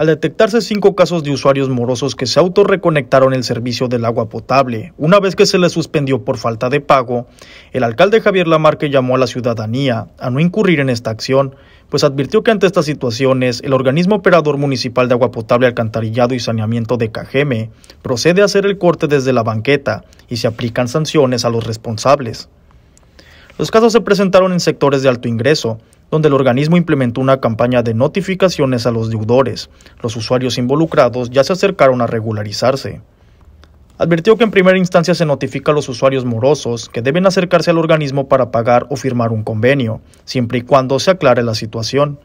al detectarse cinco casos de usuarios morosos que se autorreconectaron el servicio del agua potable. Una vez que se les suspendió por falta de pago, el alcalde Javier Lamarque llamó a la ciudadanía a no incurrir en esta acción, pues advirtió que ante estas situaciones el organismo operador municipal de agua potable, alcantarillado y saneamiento de Cajeme procede a hacer el corte desde la banqueta y se aplican sanciones a los responsables. Los casos se presentaron en sectores de alto ingreso, donde el organismo implementó una campaña de notificaciones a los deudores. Los usuarios involucrados ya se acercaron a regularizarse. Advirtió que en primera instancia se notifica a los usuarios morosos que deben acercarse al organismo para pagar o firmar un convenio, siempre y cuando se aclare la situación.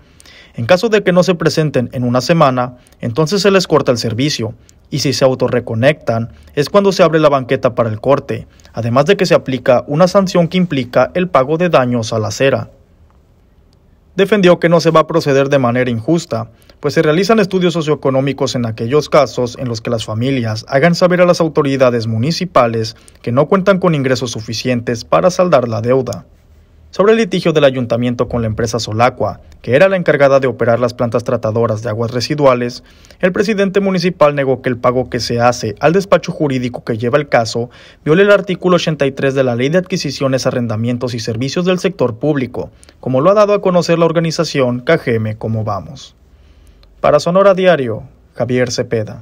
En caso de que no se presenten en una semana, entonces se les corta el servicio, y si se autorreconectan es cuando se abre la banqueta para el corte, además de que se aplica una sanción que implica el pago de daños a la acera defendió que no se va a proceder de manera injusta, pues se realizan estudios socioeconómicos en aquellos casos en los que las familias hagan saber a las autoridades municipales que no cuentan con ingresos suficientes para saldar la deuda sobre el litigio del ayuntamiento con la empresa Solacua, que era la encargada de operar las plantas tratadoras de aguas residuales, el presidente municipal negó que el pago que se hace al despacho jurídico que lleva el caso viole el artículo 83 de la Ley de Adquisiciones, Arrendamientos y Servicios del Sector Público, como lo ha dado a conocer la organización KGM Como Vamos. Para Sonora Diario, Javier Cepeda.